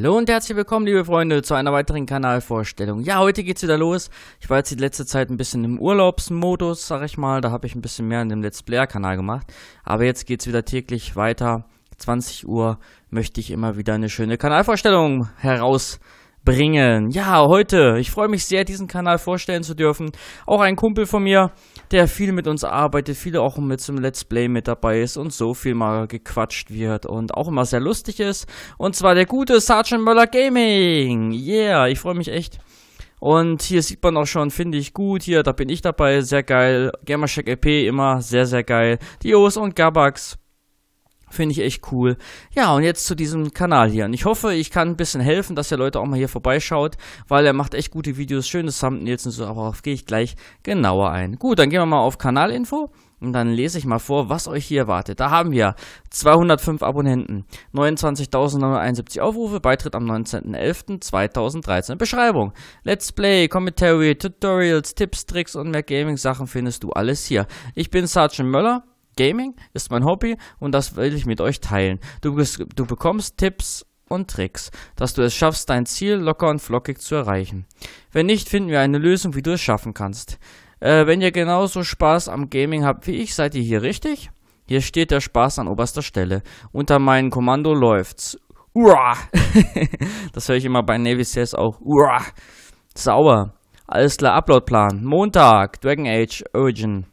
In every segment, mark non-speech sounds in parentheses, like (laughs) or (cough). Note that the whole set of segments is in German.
Hallo und herzlich willkommen, liebe Freunde, zu einer weiteren Kanalvorstellung. Ja, heute geht's wieder los. Ich war jetzt die letzte Zeit ein bisschen im Urlaubsmodus, sag ich mal. Da habe ich ein bisschen mehr in dem Let's Player-Kanal gemacht. Aber jetzt geht's wieder täglich weiter. 20 Uhr möchte ich immer wieder eine schöne Kanalvorstellung herausbringen. Ja, heute, ich freue mich sehr, diesen Kanal vorstellen zu dürfen. Auch ein Kumpel von mir der viel mit uns arbeitet, viele auch mit zum Let's Play mit dabei ist und so viel mal gequatscht wird und auch immer sehr lustig ist. Und zwar der gute Sergeant Möller Gaming. Yeah, ich freue mich echt. Und hier sieht man auch schon, finde ich gut. Hier, da bin ich dabei, sehr geil. Gamercheck EP immer sehr, sehr geil. Dios und Gabax. Finde ich echt cool. Ja, und jetzt zu diesem Kanal hier. Und ich hoffe, ich kann ein bisschen helfen, dass ihr Leute auch mal hier vorbeischaut, weil er macht echt gute Videos, schöne Thumbnails und so, aber darauf gehe ich gleich genauer ein. Gut, dann gehen wir mal auf Kanalinfo. Und dann lese ich mal vor, was euch hier erwartet. Da haben wir 205 Abonnenten, 29.971 Aufrufe, Beitritt am 19.11.2013. Beschreibung, Let's Play, Commentary, Tutorials, Tipps, Tricks und mehr Gaming-Sachen findest du alles hier. Ich bin Sergeant Möller Gaming ist mein Hobby und das will ich mit euch teilen. Du, du bekommst Tipps und Tricks, dass du es schaffst, dein Ziel locker und flockig zu erreichen. Wenn nicht, finden wir eine Lösung, wie du es schaffen kannst. Äh, wenn ihr genauso Spaß am Gaming habt wie ich, seid ihr hier richtig? Hier steht der Spaß an oberster Stelle. Unter meinem Kommando läuft's. Uah! (laughs) das höre ich immer bei Navy Sales auch. Uah! Sauer. Alles klar, Uploadplan. Montag, Dragon Age Origin.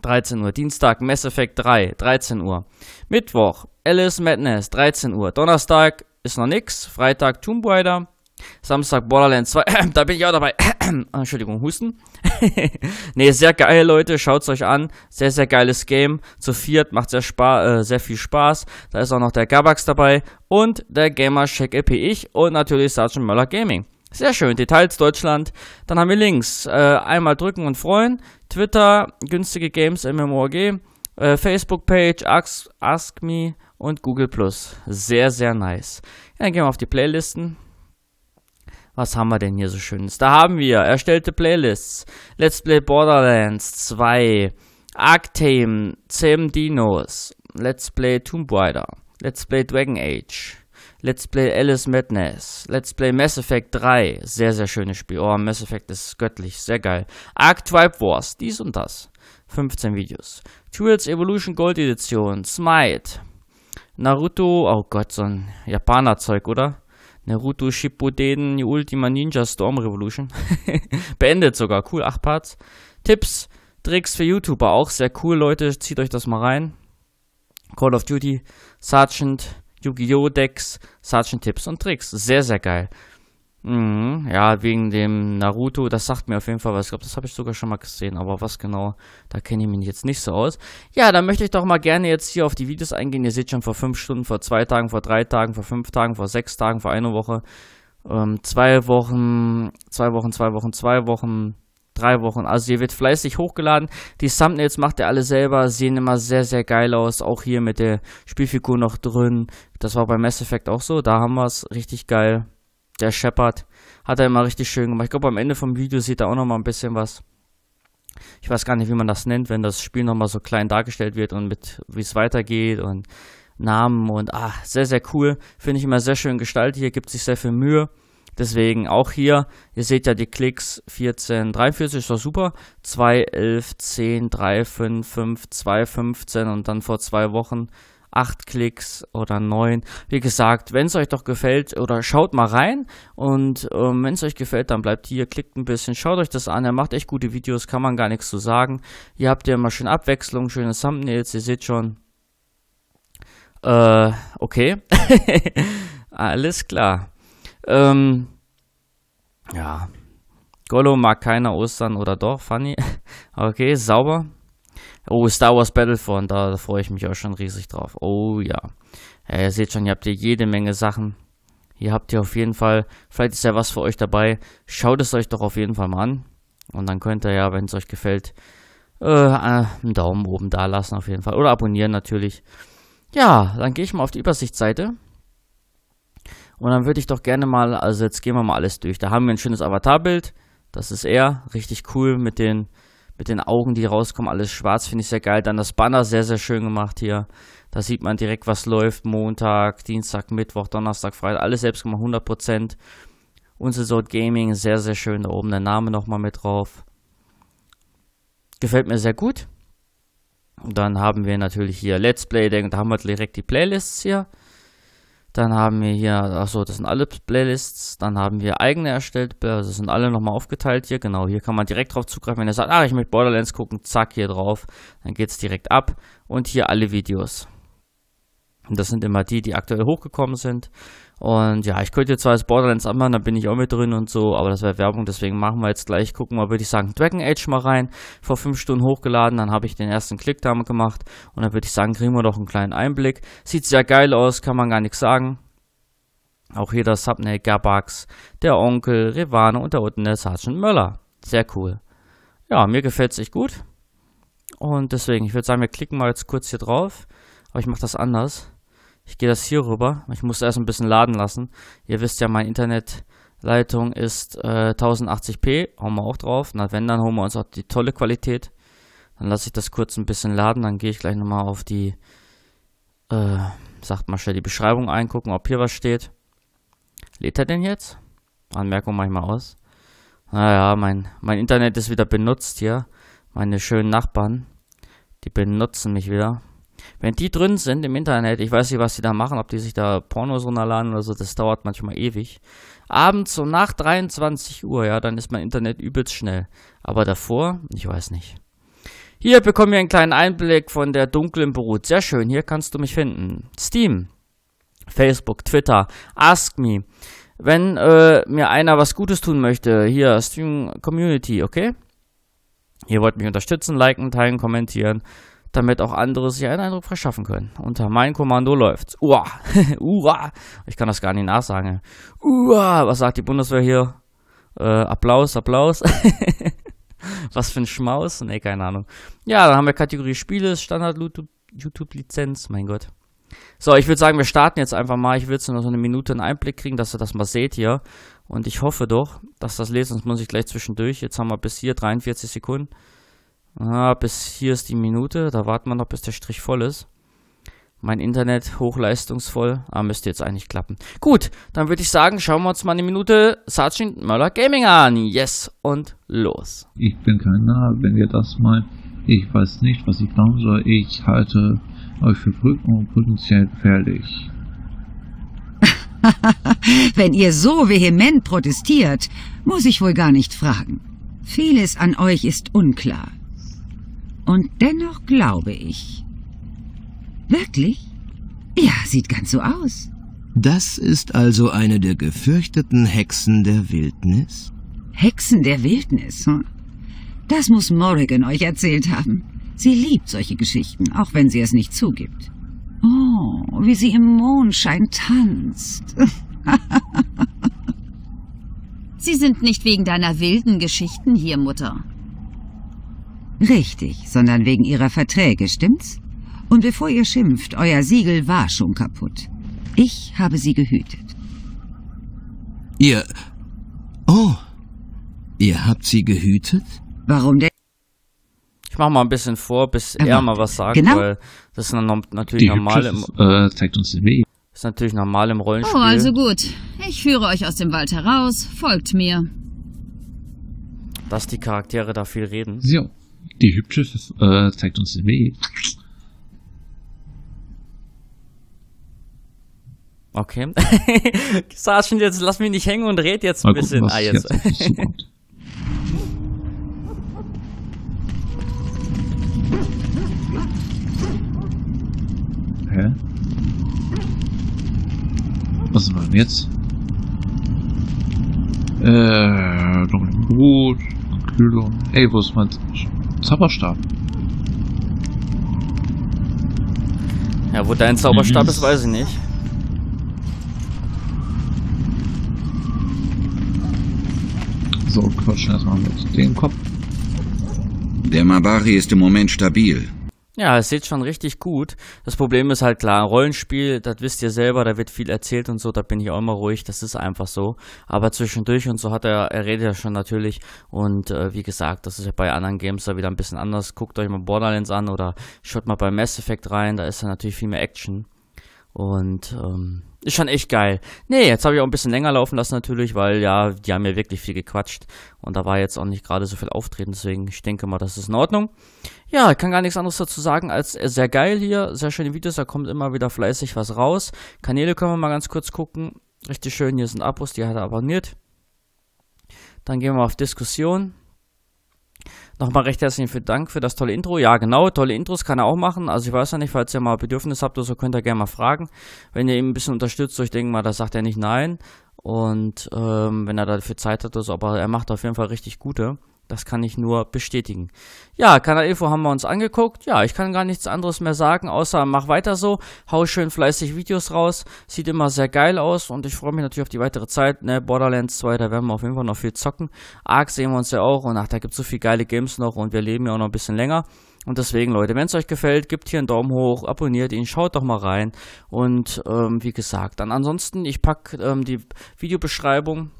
13 Uhr. Dienstag Mass Effect 3, 13 Uhr. Mittwoch Alice Madness, 13 Uhr. Donnerstag ist noch nix. Freitag Tomb Raider. Samstag Borderlands 2. (clears throat) da bin ich auch dabei. (clears throat) Entschuldigung, Husten. (laughs) ne, sehr geil, Leute. Schaut's euch an. Sehr, sehr geiles Game. Zu viert macht sehr, spa äh, sehr viel Spaß. Da ist auch noch der Gabax dabei und der Gamer Check EP ich und natürlich Sergeant Möller Gaming. Sehr schön, Details Deutschland. Dann haben wir links äh, einmal drücken und freuen. Twitter, günstige Games MMORG, äh, Facebook-Page, Ask, Ask Me und Google Plus. Sehr, sehr nice. Ja, dann gehen wir auf die Playlisten. Was haben wir denn hier so Schönes? Da haben wir erstellte Playlists. Let's Play Borderlands 2, Arctame, Sam Dinos, Let's Play Tomb Raider, Let's Play Dragon Age, Let's Play Alice Madness, Let's Play Mass Effect 3, sehr, sehr schönes Spiel. Oh, Mass Effect ist göttlich, sehr geil. Arc Tribe Wars, dies und das. 15 Videos. Tools Evolution Gold Edition, Smite, Naruto, oh Gott, so ein Japaner-Zeug, oder? Naruto Shippuden Ultima Ninja Storm Revolution. (laughs) Beendet sogar, cool, 8 Parts. Tipps, Tricks für YouTuber, auch sehr cool, Leute, zieht euch das mal rein. Call of Duty, Sergeant, Yu-Gi-Oh! Decks, Sergeant Tipps und Tricks. Sehr, sehr geil. Mhm, ja, wegen dem Naruto, das sagt mir auf jeden Fall was. Ich glaube, das habe ich sogar schon mal gesehen, aber was genau, da kenne ich mich jetzt nicht so aus. Ja, dann möchte ich doch mal gerne jetzt hier auf die Videos eingehen. Ihr seht schon vor 5 Stunden, vor 2 Tagen, vor 3 Tagen, vor 5 Tagen, vor 6 Tagen, vor einer Woche, ähm, Wochen, 2 Wochen, 2 Wochen, 2 Wochen, drei Wochen. Also hier wird fleißig hochgeladen. Die Thumbnails macht er alle selber, sehen immer sehr, sehr geil aus. Auch hier mit der Spielfigur noch drin. Das war bei Mass Effect auch so. Da haben wir es richtig geil. Der Shepard hat er immer richtig schön gemacht. Ich glaube, am Ende vom Video sieht er auch noch mal ein bisschen was. Ich weiß gar nicht, wie man das nennt, wenn das Spiel noch mal so klein dargestellt wird und mit wie es weitergeht und Namen und ah, sehr, sehr cool. Finde ich immer sehr schön gestaltet. Hier gibt sich sehr viel Mühe. Deswegen auch hier, ihr seht ja die Klicks 14, 43 ist doch super. 2, 11, 10, 3, 5, 5, 2, 15 und dann vor zwei Wochen 8 Klicks oder 9. Wie gesagt, wenn es euch doch gefällt oder schaut mal rein und ähm, wenn es euch gefällt, dann bleibt hier, klickt ein bisschen, schaut euch das an, er macht echt gute Videos, kann man gar nichts zu sagen. Hier habt ihr immer schön Abwechslung, schöne Thumbnails, ihr seht schon. Äh, okay. (laughs) Alles klar. Ähm, ja. Gollo mag keiner Ostern oder doch, Funny. (laughs) Okay, sauber. Oh, Star Wars Battlefront, da, freue ich mich auch schon riesig drauf. Oh ja. ja. Ihr seht schon, ihr habt hier jede Menge Sachen. Hier habt ihr auf jeden Fall, vielleicht ist ja was für euch dabei. Schaut es euch doch auf jeden Fall mal an. Und dann könnt ihr ja, wenn es euch gefällt, äh, äh, einen Daumen oben da lassen auf jeden Fall. Oder abonnieren natürlich. Ja, dann gehe ich mal auf die Übersichtsseite. Und dann würde ich doch gerne mal, also jetzt gehen wir mal alles durch. Da haben wir ein schönes Avatarbild. Das ist er. Richtig cool mit den, mit den Augen, die rauskommen. Alles schwarz finde ich sehr geil. Dann das Banner sehr, sehr schön gemacht hier. Da sieht man direkt, was läuft. Montag, Dienstag, Mittwoch, Donnerstag, Freitag. Alles selbst gemacht, 100%. Unser Sort Gaming, sehr, sehr schön. Da oben der Name nochmal mit drauf. Gefällt mir sehr gut. Und dann haben wir natürlich hier Let's Play. Da haben wir direkt die Playlists hier. Dann haben wir hier, achso, das sind alle Playlists. Dann haben wir eigene erstellt. Das also sind alle nochmal aufgeteilt hier. Genau, hier kann man direkt drauf zugreifen. Wenn ihr sagt, ah, ich möchte Borderlands gucken, zack, hier drauf. Dann geht es direkt ab. Und hier alle Videos. Und das sind immer die, die aktuell hochgekommen sind. Und ja, ich könnte jetzt zwar das Borderlands anmachen, da bin ich auch mit drin und so, aber das wäre Werbung, deswegen machen wir jetzt gleich, gucken mal, würde ich sagen, Dragon Age mal rein, vor fünf Stunden hochgeladen, dann habe ich den ersten Klick damit gemacht und dann würde ich sagen, kriegen wir doch einen kleinen Einblick. Sieht sehr geil aus, kann man gar nichts sagen. Auch hier das Subnail Gabax, der Onkel, Revane und da unten der Sergeant Möller. Sehr cool. Ja, mir gefällt es echt gut. Und deswegen, ich würde sagen, wir klicken mal jetzt kurz hier drauf. Aber ich mache das anders. Ich gehe das hier rüber. Ich muss erst ein bisschen laden lassen. Ihr wisst ja, meine Internetleitung ist äh, 1080p. Hauen wir auch drauf. Na, wenn, dann holen wir uns auch die tolle Qualität. Dann lasse ich das kurz ein bisschen laden. Dann gehe ich gleich nochmal auf die, äh, sagt mal schnell die Beschreibung eingucken, ob hier was steht. Lädt er denn jetzt? Anmerkung manchmal aus. Naja, mein, mein Internet ist wieder benutzt hier. Meine schönen Nachbarn, die benutzen mich wieder. Wenn die drin sind im Internet, ich weiß nicht, was die da machen, ob die sich da Pornos runterladen oder so, das dauert manchmal ewig. Abends so nach 23 Uhr, ja, dann ist mein Internet übelst schnell. Aber davor, ich weiß nicht. Hier bekommen wir einen kleinen Einblick von der dunklen Brut. Sehr schön, hier kannst du mich finden. Steam, Facebook, Twitter, Ask Me. Wenn äh, mir einer was Gutes tun möchte, hier Stream Community, okay? Ihr wollt mich unterstützen, liken, teilen, kommentieren damit auch andere sich einen Eindruck verschaffen können. Unter mein Kommando läuft's. Uah, (laughs) uah, ich kann das gar nicht nachsagen. Uah, was sagt die Bundeswehr hier? Äh, Applaus, Applaus. (laughs) was für ein Schmaus? Nee, keine Ahnung. Ja, dann haben wir Kategorie Spiele, Standard YouTube-Lizenz, mein Gott. So, ich würde sagen, wir starten jetzt einfach mal. Ich will jetzt nur so eine Minute einen Einblick kriegen, dass ihr das mal seht hier. Und ich hoffe doch, dass das lesen, sonst muss ich gleich zwischendurch. Jetzt haben wir bis hier 43 Sekunden. Ah, bis hier ist die Minute. Da warten wir noch, bis der Strich voll ist. Mein Internet hochleistungsvoll. Ah, müsste jetzt eigentlich klappen. Gut, dann würde ich sagen, schauen wir uns mal eine Minute Sergeant Möller Gaming an. Yes, und los. Ich bin kein Narr, wenn ihr das meint. Ich weiß nicht, was ich glauben soll. Ich halte euch für und potenziell gefährlich. (laughs) wenn ihr so vehement protestiert, muss ich wohl gar nicht fragen. Vieles an euch ist unklar. Und dennoch glaube ich. Wirklich? Ja, sieht ganz so aus. Das ist also eine der gefürchteten Hexen der Wildnis? Hexen der Wildnis? Hm? Das muss Morrigan euch erzählt haben. Sie liebt solche Geschichten, auch wenn sie es nicht zugibt. Oh, wie sie im Mondschein tanzt. (laughs) sie sind nicht wegen deiner wilden Geschichten hier, Mutter. Richtig, sondern wegen Ihrer Verträge, stimmt's? Und bevor ihr schimpft, euer Siegel war schon kaputt. Ich habe sie gehütet. Ihr... Oh, ihr habt sie gehütet? Warum denn? Ich mach mal ein bisschen vor, bis Aber er mal was sagt, genau. weil das ist natürlich Die normal im, äh, zeigt uns den Weg. ist natürlich normal im Rollenspiel. Oh, also gut. Ich führe euch aus dem Wald heraus. Folgt mir. Dass die Charaktere da viel reden. So. Die hübsche äh, zeigt uns den Weg. Okay. (laughs) Sarschen, jetzt lass mich nicht hängen und red jetzt ein Mal bisschen. Gucken, ah, jetzt. jetzt (laughs) Hä? Was ist denn jetzt? Äh, noch ein Brot, Kühlung. Ey, wo ist mein Zauberstab. Ja, wo dein Zauberstab ist, weiß ich nicht. So, quatschen erstmal mit dem Kopf. Der Mabari ist im Moment stabil. Ja, es sieht schon richtig gut. Das Problem ist halt klar, ein Rollenspiel, das wisst ihr selber, da wird viel erzählt und so, da bin ich auch immer ruhig, das ist einfach so. Aber zwischendurch und so hat er, er redet ja schon natürlich. Und äh, wie gesagt, das ist ja bei anderen Games da wieder ein bisschen anders. Guckt euch mal Borderlands an oder schaut mal bei Mass Effect rein, da ist ja natürlich viel mehr Action. Und ähm, ist schon echt geil. Nee, jetzt habe ich auch ein bisschen länger laufen lassen natürlich, weil ja, die haben ja wirklich viel gequatscht und da war jetzt auch nicht gerade so viel Auftreten, deswegen ich denke mal, das ist in Ordnung. Ja, kann gar nichts anderes dazu sagen als äh, sehr geil hier, sehr schöne Videos, da kommt immer wieder fleißig was raus. Kanäle können wir mal ganz kurz gucken. Richtig schön, hier sind Abos, die hat er abonniert. Dann gehen wir auf Diskussion. Nochmal recht herzlichen Dank für das tolle Intro. Ja, genau, tolle Intros kann er auch machen. Also ich weiß ja nicht, falls ihr mal Bedürfnis habt oder so, könnt ihr gerne mal fragen. Wenn ihr ihn ein bisschen unterstützt, so ich denke mal, da sagt er nicht nein. Und ähm, wenn er dafür Zeit hat, also, aber er macht auf jeden Fall richtig gute. Das kann ich nur bestätigen. Ja, Kanal Info e haben wir uns angeguckt. Ja, ich kann gar nichts anderes mehr sagen, außer mach weiter so, hau schön fleißig Videos raus. Sieht immer sehr geil aus und ich freue mich natürlich auf die weitere Zeit. Ne, Borderlands 2, da werden wir auf jeden Fall noch viel zocken. Arc sehen wir uns ja auch und ach, da gibt es so viele geile Games noch und wir leben ja auch noch ein bisschen länger. Und deswegen, Leute, wenn es euch gefällt, gebt hier einen Daumen hoch, abonniert ihn, schaut doch mal rein. Und ähm, wie gesagt, dann ansonsten, ich packe ähm, die Videobeschreibung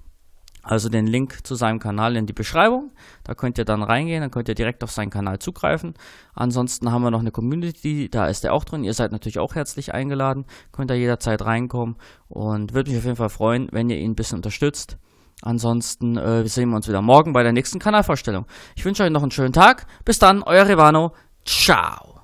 also den Link zu seinem Kanal in die Beschreibung. Da könnt ihr dann reingehen, dann könnt ihr direkt auf seinen Kanal zugreifen. Ansonsten haben wir noch eine Community, da ist er auch drin. Ihr seid natürlich auch herzlich eingeladen, könnt da jederzeit reinkommen und würde mich auf jeden Fall freuen, wenn ihr ihn ein bisschen unterstützt. Ansonsten äh, sehen wir uns wieder morgen bei der nächsten Kanalvorstellung. Ich wünsche euch noch einen schönen Tag. Bis dann, euer Rivano. Ciao.